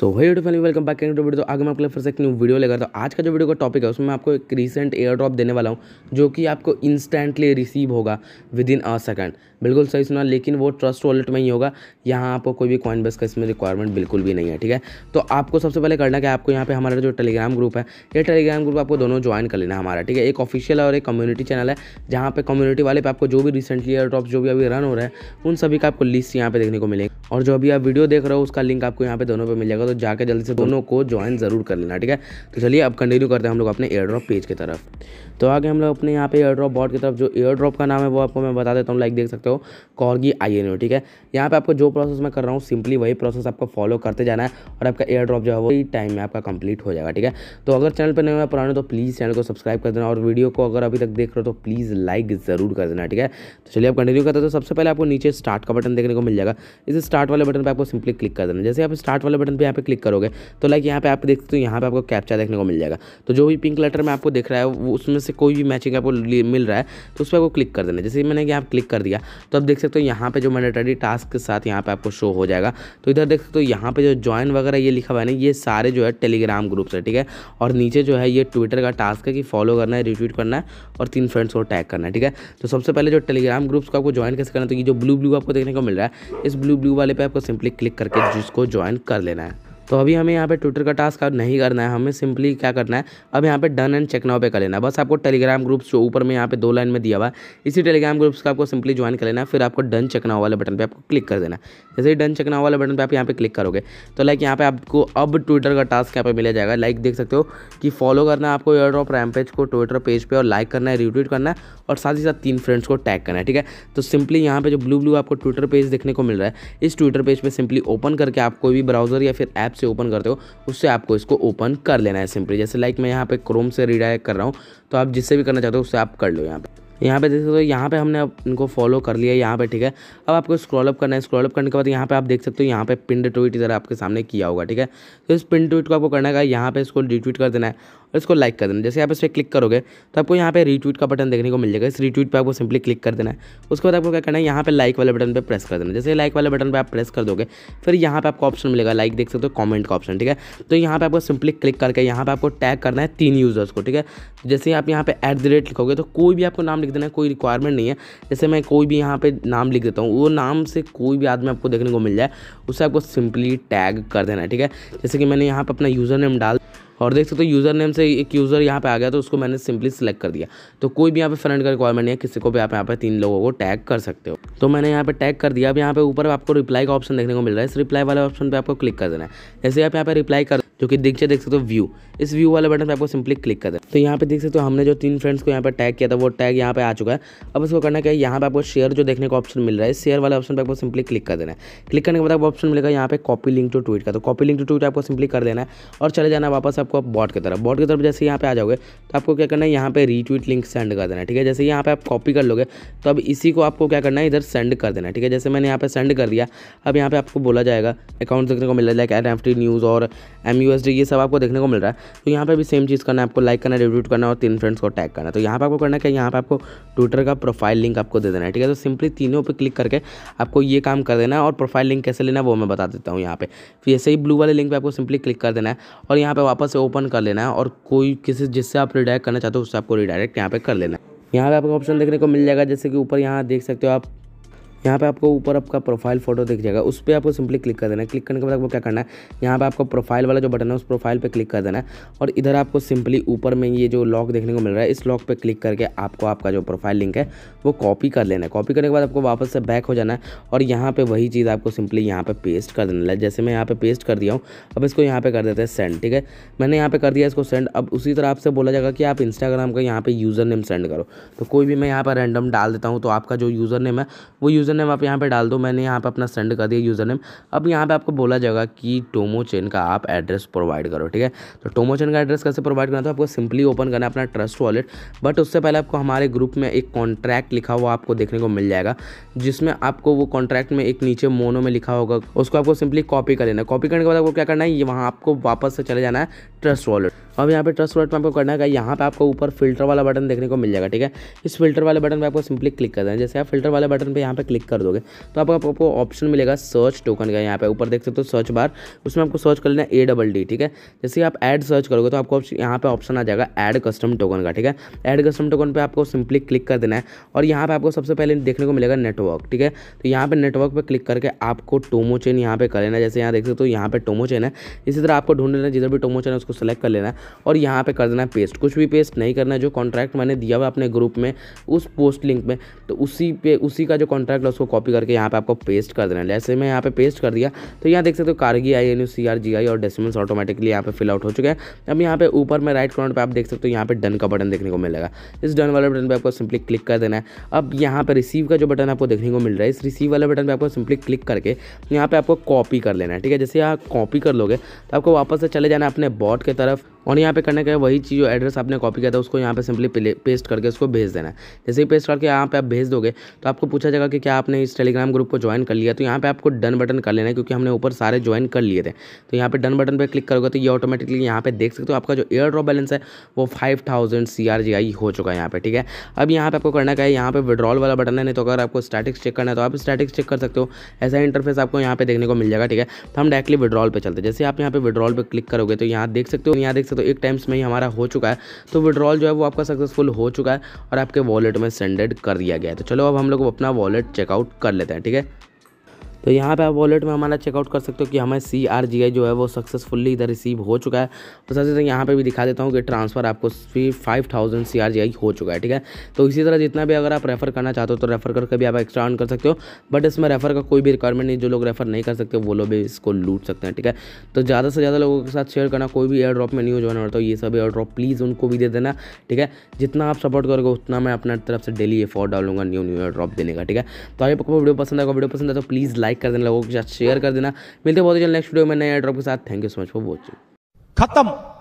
सो वही YouTube family welcome back video तो आगे मैं आपके फिर से एक न्यू वीडियो लेकर तो आज का जो वीडियो का टॉपिक है उसमें मैं आपको एक रिसेंट एयर ड्रॉप देने वाला हूँ जो कि आपको इंस्टेंटली रिसीव होगा विद इन अ सेकंड बिल्कुल सही सुना लेकिन वो ट्रस्ट वॉलेट में ही होगा यहाँ आपको कोई भी कॉइन बेस का इसमें रिक्वायरमेंट बिल्कुल भी नहीं है ठीक है तो आपको सबसे पहले करना क्या आपको यहाँ पे हमारा जो टेलीग्राम ग्रुप है ये टेलीग्राम ग्रुप आपको दोनों ज्वाइन कर लेना हमारा ठीक है एक ऑफिशियल और एक कम्युनिटी चैनल है जहाँ पे कम्युनिटी वाले पे आपको जो भी रिसेंटली एयर ड्रॉप जो भी अभी रन हो रहा है उन सभी का आपको लिस्ट यहाँ पे देखने को मिलेगी और जो अभी आप वीडियो देख रहे हो उसका लिंक आपको यहाँ पे दोनों पर मिल जाएगा तो जाकर जल्दी से दोनों को ज्वाइन ज़रूर कर लेना ठीक है तो चलिए अब कंटिन्यू करते हैं हम लोग अपने एयर ड्रॉप पेज की तरफ तो आगे हम लोग अपने यहाँ पे एयर ड्रॉप बॉट की तरफ जो एयर ड्रॉप का नाम है वो आपको मैं बता देता हूँ लाइक देख सकते हो कॉर्गी आई एन ठीक है यहाँ पे आपको जो प्रोसेस मैं कर रहा हूँ सिंपली वही प्रोसेस आपको फॉलो करते जाना है और आपका एयर ड्रॉप जो है वही टाइम में आपका कंप्लीट हो जाएगा ठीक है तो अगर चैनल पर नहीं हुआ पुराने तो प्लीज़ चैनल को सब्सक्राइब कर देना और वीडियो को अगर अभी तक देख रहे हो तो प्लीज़ लाइक ज़रूर कर देना ठीक है तो चलिए आप कंटिन्यू करते तो सबसे पहले आपको नीचे स्टार्ट का बटन देखने को मिल जाएगा इस स्टार्ट वाले बटन पर आपको सिंपली क्लिक कर देना जैसे आप स्टार्ट वाले बटन पर यहाँ पे क्लिक करोगे तो लाइक यहाँ पे आप देख सकते हो यहाँ पे आपको कैप्चा देखने को मिल जाएगा तो जो भी पिंक लेटर में आपको दिख रहा है वो उसमें से कोई भी मैचिंग आपको मिल रहा है तो उस पर आपको क्लिक कर देना जैसे मैंने यहाँ क्लिक कर दिया तो आप देख सकते हो यहाँ पे जो मैंडेटरी टास्क के साथ यहाँ पर आपको शो हो जाएगा तो इधर देख सकते हो यहाँ पे जो ज्वाइन वगैरह ये लिखा हुआ है ना ये सारे जो है टेलीग्राम ग्रुप्स है ठीक है और नीचे जो है ये ट्विटर का टास्क है कि फॉलो करना है रिट्वीट करना है और तीन फ्रेंड्स को टैग करना है ठीक है तो सबसे पहले जो टेलीग्राम ग्रुप्स को आपको ज्वाइन कैसे करना है तो ये जो ब्लू ब्लू आपको देखने को मिल रहा है इस ब्लू ब्लू वाले पे आपको सिंपली क्लिक करके जिसको ज्वाइन कर लेना है तो अभी हमें यहाँ पे ट्विटर का टास्क नहीं करना है हमें सिंपली क्या करना है अब यहाँ पे डन एंड चेक नाउ पे कर लेना बस आपको टेलीग्राम ग्रुप्स जो ऊपर में यहाँ पे दो लाइन में दिया हुआ है इसी टेलीग्राम ग्रुप्स का आपको सिंपली ज्वाइन कर लेना है फिर आपको डन चेक नाउ वाले बटन पर आपको क्लिक कर देना जैसे ही डन चेक नाउ वाले बटन पर आप यहाँ पे क्लिक करोगे तो लाइक यहाँ पे आपको अब ट्विटर का टास्क यहाँ पे मिला जाएगा लाइक देख सकते हो कि फॉलो करना है आपको एयर ड्रॉप रैम पेज को ट्विटर पेज पर और लाइक करना है रिट्वीट करना है और साथ ही साथ तीन फ्रेंड्स को टैग करना है ठीक है तो सिंपली यहाँ पे जो ब्लू ब्लू आपको ट्विटर पेज देखने को मिल रहा है इस ट्विटर पेज पर सिंपली ओपन करके आप कोई भी ब्राउजर या फिर ऐप से ओपन करते हो उससे आपको इसको ओपन कर लेना है सिंपली जैसे लाइक मैं यहाँ पे क्रोम से रिडायरेक्ट कर रहा हूँ तो आप जिससे भी करना चाहते हो उससे आप कर लो यहाँ पर यहाँ पे देख सकते हो यहाँ पे हमने अब इनको फॉलो कर लिया यहाँ पे ठीक है अब आपको स्क्रॉल अप करना है स्क्रॉल अप करने के बाद यहाँ पे आप देख सकते हो यहाँ पे पिन ट्वीट इधर आपके सामने किया होगा ठीक है तो इस पिन ट्वीट को आपको करना है यहाँ पे इसको रिट्वीट कर देना है और इसको लाइक कर देना जैसे आप इस पर क्लिक करोगे तो आपको यहाँ पे रीट्वीट का बटन देखने को मिल जाएगा इस रीट्वीट पर आपको सिंपली क्लिक कर देना है उसके बाद आपको क्या करना है यहाँ पे लाइक वाले बटन पर प्रेस कर देना जैसे लाइक वाले बटन पर आप प्रेस कर दोगे फिर यहाँ पे आपको ऑप्शन मिलेगा लाइक देख सकते हो कॉमेंट का ऑप्शन ठीक है तो यहाँ पे आपको सिंपली क्लिक करके यहाँ पे आपको टैग करना है तीन यूजर्स को ठीक है जैसे आप यहाँ पर एट लिखोगे तो कोई भी आपको नाम लिख देना है कोई रिक्वायरमेंट नहीं है जैसे मैं कोई भी यहाँ पे नाम लिख देता हूँ वो नाम से कोई भी आदमी आपको देखने को मिल जाए उसे आपको सिंपली टैग कर देना है ठीक है जैसे कि मैंने यहाँ पर अपना यूज़र नेम डाल और देख सकते हो तो यूज़र नेम से एक यूज़र यहाँ पे आ गया तो उसको मैंने सिंपली सिलेक्ट कर दिया तो कोई भी यहाँ पे फ्रेंड का रिक्वायरमेंट नहीं है किसी को भी आप यहाँ पे तीन लोगों को टैग कर सकते हो तो मैंने यहाँ पे टैग कर दिया अब यहाँ पे ऊपर आपको रिप्लाई का ऑप्शन देखने को मिल रहा है इस रिप्लाई वाले ऑप्शन पर आपको क्लिक कर देना है जैसे आप यहाँ पर रिप्लाई कर जो कि नीचे देख सकते हो व्यू इस व्यू वाले बटन पर आपको सिंपली क्लिक कर दे तो यहाँ पे देख सकते हो हमने जो तीन फ्रेंड्स को यहाँ पे टैग किया था वो टैग यहाँ पे आ चुका है अब इसको करना क्या है यहाँ पे आपको शेयर जो देखने का ऑप्शन मिल रहा है शेयर वाले ऑप्शन पर आपको सिंपली क्लिक कर देना है क्लिक करने के बाद आपको ऑप्शन मिलेगा यहाँ पे कॉपी लिंक टू ट्वीट का तो कॉपी लिंक टू ट्वीट आपको सिंपली कर देना है और चले जाना वापस आपको बॉट की तरफ बॉट की तरफ जैसे यहाँ पे आ जाओगे तो आपको क्या करना है यहाँ पे रीट्वीट लिंक सेंड कर देना है ठीक है जैसे यहाँ पे आप कॉपी कर लोगे तो अब इसी को आपको क्या करना है इधर सेंड कर देना है ठीक है जैसे मैंने यहाँ पे सेंड कर दिया अब यहाँ पे आपको बोला जाएगा अकाउंट देखने को मिला जाएगा एन एफ टी न्यूज़ और एम यूएसडी ये सब आपको देखने को मिल रहा है तो यहाँ पर भी सेम चीज़ करना है आपको लाइक करना रिव्यूट करना और तीन फ्रेंड्स को टैग करना तो यहाँ पर आपको करना क्या यहाँ पर आपको ट्विटर का प्रोफाइल लिंक आपको दे देना है ठीक है तो सिंपली तीनों पर क्लिक करके आपको ये काम कर देना है और प्रोफाइल लिंक कैसे लेना है वो मैं बता देता हूँ यहाँ पे फिर तो ऐसे ही ब्लू वाले लिंक पर आपको सिंपली क्लिक कर देना है और यहाँ पर वापस से ओपन कर लेना है और कोई किसी जिससे आप रिडायरेक्ट करना चाहते हो उससे आपको रिडायरेक्ट यहाँ पे कर लेना है यहाँ पे आपको ऑप्शन देखने को मिल जाएगा जैसे कि ऊपर यहाँ देख सकते हो आप यहाँ पे आपको ऊपर आपका प्रोफाइल फोटो दिख जाएगा उस पर आपको सिंपली क्लिक कर देना है क्लिक करने के बाद आपको क्या करना है यहाँ पे आपको प्रोफाइल वाला जो बटन है उस प्रोफाइल पे क्लिक कर देना है और इधर आपको सिंपली ऊपर में ये जो लॉक देखने को मिल रहा है इस लॉक पे क्लिक करके आपको आपका जो प्रोफाइल लिंक है वो कॉपी कर लेना है कॉपी करने के बाद आपको वापस से बैक हो जाना है और यहाँ पर वही चीज़ आपको सिंपली यहाँ पर पेस्ट कर देना है जैसे मैं यहाँ पर पेस्ट कर दिया हूँ अब इसको यहाँ पर कर देते हैं सेंड ठीक है मैंने यहाँ पर कर दिया इसको सेंड अब उसी तरह आपसे बोला जाएगा कि आप इंस्टाग्राम का यहाँ पर यूज़र नेम सेंड करो तो कोई भी मैं यहाँ पर रैंडम डाल देता हूँ तो आपका जो यूज़र नेम है वो यूज यूज़र नेम आप यहाँ पे डाल दो मैंने यहाँ पे अपना सेंड कर दिया यूज़र नेम अब यहाँ पे आपको बोला जाएगा कि टोमो चेन का आप एड्रेस प्रोवाइड करो ठीक है तो टोमो चेन का एड्रेस कैसे प्रोवाइड करना था तो आपको सिंपली ओपन करना अपना ट्रस्ट वॉलेट बट उससे पहले आपको हमारे ग्रुप में एक कॉन्ट्रैक्ट लिखा हुआ आपको देखने को मिल जाएगा जिसमें आपको वो कॉन्ट्रैक्ट में एक नीचे मोनो में लिखा होगा उसको आपको सिंपली कॉपी कर लेना कॉपी करने के बाद आपको क्या करना है ये वहाँ आपको वापस से चले जाना है ट्रस्ट वॉलेट अब यहाँ पे ट्रस्ट वॉलेट में आपको करना है यहाँ पे आपको ऊपर फिल्टर वाला बटन देखने को मिल जाएगा ठीक है इस फिल्टर वाले बटन पर आपको सिंपली क्लिक कर देना जैसे आप फिल्टर वाले बटन पर यहाँ पे क्लिक क्लिक कर दोगे तो आप आपको ऑप्शन मिलेगा सर्च टोकन का यहाँ पे ऊपर देख सकते हो सर्च बार उसमें आपको सर्च कर लेना ए डबल डी ठीक है जैसे आप ऐड सर्च करोगे तो आपको यहाँ पे ऑप्शन आ जाएगा ऐड कस्टम टोकन का ठीक है ऐड कस्टम टोकन पर आपको सिंपली क्लिक कर देना है और यहाँ पर आपको सबसे पहले देखने को मिलेगा नेटवर्क ठीक है तो यहाँ पर नेटवर्क पर क्लिक करके आपको टोमो चेन यहाँ पे कर लेना जैसे यहाँ देख सकते हो यहाँ पर टोमो चेन है इसी तरह आपको ढूंढ लेना जिधर भी टोमो चेन है उसको सेलेक्ट कर लेना है और यहाँ पर कर देना है पेस्ट कुछ भी पेस्ट नहीं करना जो कॉन्ट्रैक्ट मैंने दिया हुआ अपने ग्रुप में उस पोस्ट लिंक में तो उसी पे उसी का जो कॉन्ट्रैक्ट प्लस को कॉपी करके यहाँ पे आपको पेस्ट कर देना है जैसे मैं यहाँ पे पेस्ट कर दिया तो यहाँ देख सकते हो कारगी I N U C R G I और डेसिमल्स ऑटोमेटिकली यहाँ पे फिल आउट हो चुका है अब यहाँ पे ऊपर में राइट कॉर्नर पर आप देख सकते हो यहाँ पे डन का बटन देखने को मिलेगा इस डन वाले बटन पर आपको सिंपली क्लिक कर देना है अब यहाँ पर रिसीव का जो बटन आपको देखने को मिल रहा है इस रिसीव वाले बटन पर आपको सिंपली क्लिक करके यहाँ पर आपको कॉपी कर लेना है ठीक है जैसे यहाँ कॉपी कर लोगे तो आपको वापस से चले जाना अपने बॉट की तरफ और यहाँ पे करने का वही चीज़ जो एड्रेस आपने कॉपी किया था उसको यहाँ पे सिंपली पेस्ट करके उसको भेज देना है जैसे ही पेस्ट करके यहाँ पे आप भेज दोगे तो आपको पूछा जाएगा कि क्या आपने इस टेलीग्राम ग्रुप को ज्वाइन कर लिया तो यहाँ पे आपको डन बटन कर लेना है क्योंकि हमने ऊपर सारे ज्वाइन कर लिए थे तो यहाँ पर डन बटन पर क्लिक करोगे तो ये ऑटोमेटिकली यहाँ पे देख सकते हो आपका जो एयर ड्रॉप बैलेंस है वो five thousand C R G I हो चुका है यहाँ पर ठीक है अब यहाँ पे आपको करना क्या है यहाँ पर विड्रॉल वाला बटन है नहीं तो अगर आपको स्टैटिक्स चेक करना है तो आप स्टैटिक्स चेक कर सकते हो ऐसा इंटरफेस आपको यहाँ पे देखने को मिल जाएगा ठीक है तो हम डायरेक्टली विड्रॉल पर चलते हैं जैसे आप यहाँ पे विड्रॉल पर क्लिक करोगे तो यहाँ देख सकते हो यहाँ देख सकते सकते हो एक टाइम्स में ही हमारा हो चुका है तो विड्रॉल जो है वो आपका सक्सेसफुल हो चुका है और आपके वॉलेट में सेंडेड कर दिया गया है तो चलो अब हम लोग अपना वॉलेट चेकआउट कर लेते हैं ठीक है तो यहाँ पे आप वॉलेट में हमारा चेकआउट कर सकते हो कि हमें सी आर जी आई जो है वो सक्सेसफुली इधर रिसीव हो चुका है तो सबसे साथ यहाँ पे भी दिखा देता हूँ कि ट्रांसफ़र आपको five thousand C R G I हो चुका है ठीक है तो इसी तरह जितना भी अगर आप रेफ़र करना चाहते हो तो रेफ़र करके भी आप एक्स्ट्रा अर्न कर सकते हो बट इसमें रेफ़र का कोई भी रिक्वायरमेंट नहीं जो लोग रेफ़र नहीं कर सकते वो लोग भी इसको लूट सकते हैं ठीक है तो ज़्यादा से ज़्यादा लोगों के साथ शेयर करना कोई भी एयर ड्रॉप में न्यूज ज्वाइन होता हो तो ये सब एयर ड्रॉप प्लीज़ उनको भी दे देना ठीक है जितना आप सपोर्ट करोगे उतना मैं अपने तरफ से डेली एफोर्ट डालूंगा न्यू न्यू एयर ड्रॉप देने का ठीक है तो आप आपको वीडियो पसंद आएगा वीडियो पसंद है तो प्लीज़ लाइक लाइक कर देना लोगों के साथ शेयर कर देना मिलते बहुत ही जल्द नेक्स्ट वीडियो में नए ड्रॉप के साथ thank you so much for watching खत्म